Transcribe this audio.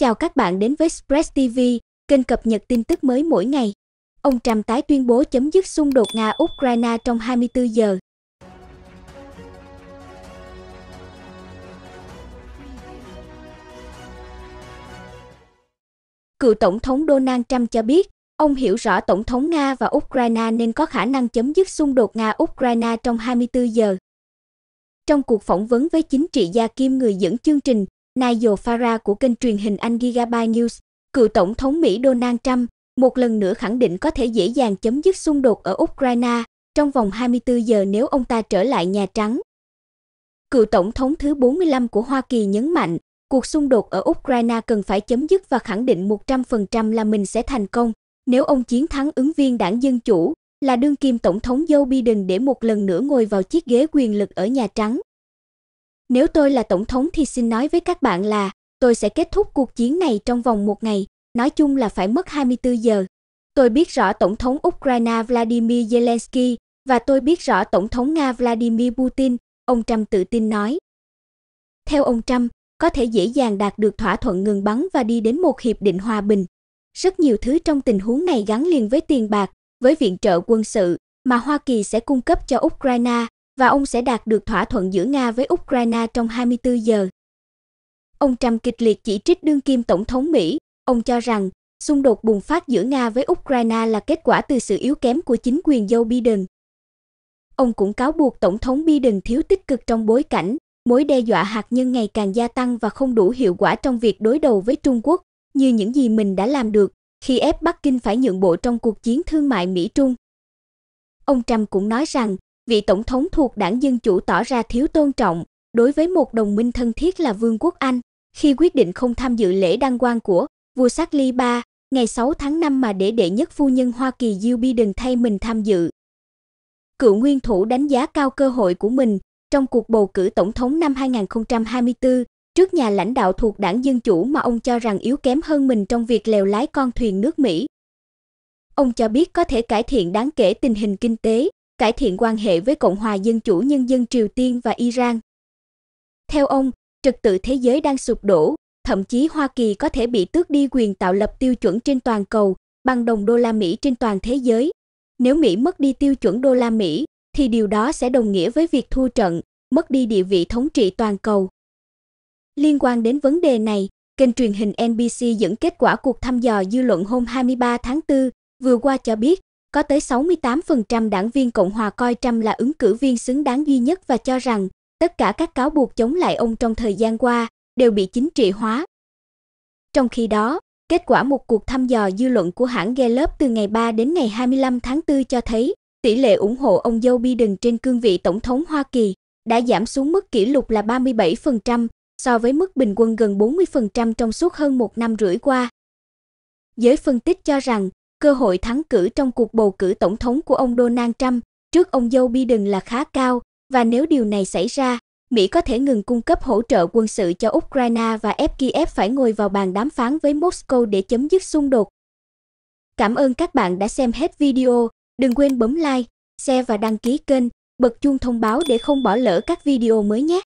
Chào các bạn đến với Express TV, kênh cập nhật tin tức mới mỗi ngày. Ông Trump tái tuyên bố chấm dứt xung đột Nga-Ukraine trong 24 giờ. Cựu Tổng thống Donald Trump cho biết, ông hiểu rõ Tổng thống Nga và Ukraine nên có khả năng chấm dứt xung đột Nga-Ukraine trong 24 giờ. Trong cuộc phỏng vấn với chính trị gia kim người dẫn chương trình Nigel Farage của kênh truyền hình Anh Gigabyte News, cựu tổng thống Mỹ Donald Trump một lần nữa khẳng định có thể dễ dàng chấm dứt xung đột ở Ukraine trong vòng 24 giờ nếu ông ta trở lại Nhà Trắng. Cựu tổng thống thứ 45 của Hoa Kỳ nhấn mạnh, cuộc xung đột ở Ukraine cần phải chấm dứt và khẳng định 100% là mình sẽ thành công nếu ông chiến thắng ứng viên đảng Dân Chủ là đương kim tổng thống Joe Biden để một lần nữa ngồi vào chiếc ghế quyền lực ở Nhà Trắng. Nếu tôi là tổng thống thì xin nói với các bạn là tôi sẽ kết thúc cuộc chiến này trong vòng một ngày, nói chung là phải mất 24 giờ. Tôi biết rõ tổng thống Ukraine Vladimir Zelensky và tôi biết rõ tổng thống Nga Vladimir Putin, ông Trump tự tin nói. Theo ông Trump, có thể dễ dàng đạt được thỏa thuận ngừng bắn và đi đến một hiệp định hòa bình. Rất nhiều thứ trong tình huống này gắn liền với tiền bạc, với viện trợ quân sự mà Hoa Kỳ sẽ cung cấp cho Ukraine và ông sẽ đạt được thỏa thuận giữa Nga với Ukraine trong 24 giờ. Ông Trump kịch liệt chỉ trích đương kim tổng thống Mỹ, ông cho rằng xung đột bùng phát giữa Nga với Ukraine là kết quả từ sự yếu kém của chính quyền Joe Biden. Ông cũng cáo buộc tổng thống Biden thiếu tích cực trong bối cảnh mối đe dọa hạt nhân ngày càng gia tăng và không đủ hiệu quả trong việc đối đầu với Trung Quốc, như những gì mình đã làm được khi ép Bắc Kinh phải nhượng bộ trong cuộc chiến thương mại Mỹ Trung. Ông Trump cũng nói rằng vị tổng thống thuộc đảng Dân Chủ tỏ ra thiếu tôn trọng đối với một đồng minh thân thiết là Vương quốc Anh khi quyết định không tham dự lễ đăng quang của vua Charles III ngày 6 tháng 5 mà để đệ nhất phu nhân Hoa Kỳ Jill Biden thay mình tham dự. Cựu nguyên thủ đánh giá cao cơ hội của mình trong cuộc bầu cử tổng thống năm 2024 trước nhà lãnh đạo thuộc đảng Dân Chủ mà ông cho rằng yếu kém hơn mình trong việc lèo lái con thuyền nước Mỹ. Ông cho biết có thể cải thiện đáng kể tình hình kinh tế, cải thiện quan hệ với Cộng hòa Dân chủ Nhân dân Triều Tiên và Iran. Theo ông, trật tự thế giới đang sụp đổ, thậm chí Hoa Kỳ có thể bị tước đi quyền tạo lập tiêu chuẩn trên toàn cầu bằng đồng đô la Mỹ trên toàn thế giới. Nếu Mỹ mất đi tiêu chuẩn đô la Mỹ thì điều đó sẽ đồng nghĩa với việc thua trận, mất đi địa vị thống trị toàn cầu. Liên quan đến vấn đề này, kênh truyền hình NBC dẫn kết quả cuộc thăm dò dư luận hôm 23 tháng 4 vừa qua cho biết có tới 68% đảng viên Cộng hòa coi Trump là ứng cử viên xứng đáng duy nhất và cho rằng tất cả các cáo buộc chống lại ông trong thời gian qua đều bị chính trị hóa. Trong khi đó, kết quả một cuộc thăm dò dư luận của hãng Gallup từ ngày 3 đến ngày 25 tháng 4 cho thấy tỷ lệ ủng hộ ông Joe Biden trên cương vị tổng thống Hoa Kỳ đã giảm xuống mức kỷ lục là 37% so với mức bình quân gần 40% trong suốt hơn một năm rưỡi qua. Giới phân tích cho rằng, cơ hội thắng cử trong cuộc bầu cử tổng thống của ông Donald Trump trước ông Joe Biden là khá cao và nếu điều này xảy ra, Mỹ có thể ngừng cung cấp hỗ trợ quân sự cho Ukraine và ép Kiev phải ngồi vào bàn đàm phán với Moscow để chấm dứt xung đột. Cảm ơn các bạn đã xem hết video, đừng quên bấm like, share và đăng ký kênh, bật chuông thông báo để không bỏ lỡ các video mới nhé.